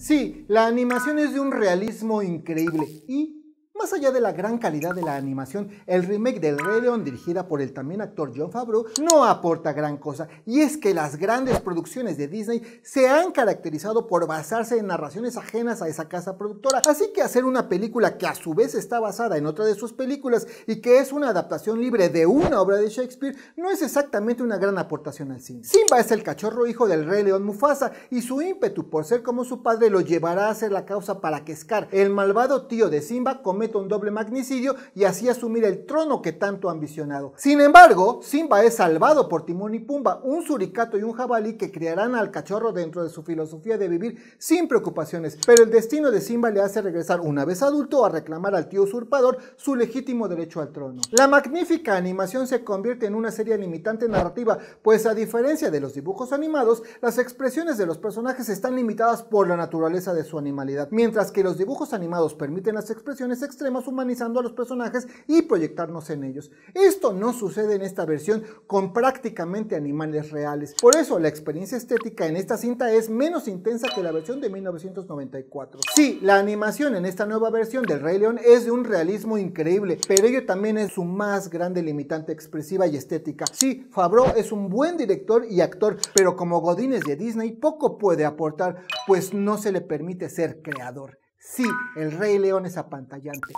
Sí, la animación es de un realismo increíble y más allá de la gran calidad de la animación, el remake del Rey León dirigida por el también actor John Favreau no aporta gran cosa, y es que las grandes producciones de Disney se han caracterizado por basarse en narraciones ajenas a esa casa productora, así que hacer una película que a su vez está basada en otra de sus películas y que es una adaptación libre de una obra de Shakespeare no es exactamente una gran aportación al cine. Simba es el cachorro hijo del Rey León Mufasa y su ímpetu por ser como su padre lo llevará a ser la causa para que Scar, el malvado tío de Simba, cometa un doble magnicidio y así asumir el trono que tanto ha ambicionado. Sin embargo, Simba es salvado por Timón y Pumba, un suricato y un jabalí que criarán al cachorro dentro de su filosofía de vivir sin preocupaciones, pero el destino de Simba le hace regresar una vez adulto a reclamar al tío usurpador su legítimo derecho al trono. La magnífica animación se convierte en una serie limitante narrativa, pues a diferencia de los dibujos animados, las expresiones de los personajes están limitadas por la naturaleza de su animalidad, mientras que los dibujos animados permiten las expresiones extra humanizando a los personajes y proyectarnos en ellos. Esto no sucede en esta versión con prácticamente animales reales. Por eso la experiencia estética en esta cinta es menos intensa que la versión de 1994. Sí, la animación en esta nueva versión del Rey León es de un realismo increíble, pero ello también es su más grande limitante expresiva y estética. Sí, fabro es un buen director y actor, pero como Godines de Disney poco puede aportar, pues no se le permite ser creador. Sí, el Rey León es apantallante.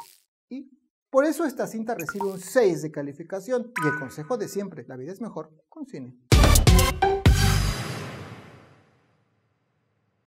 Y por eso esta cinta recibe un 6 de calificación y el consejo de siempre, la vida es mejor con cine.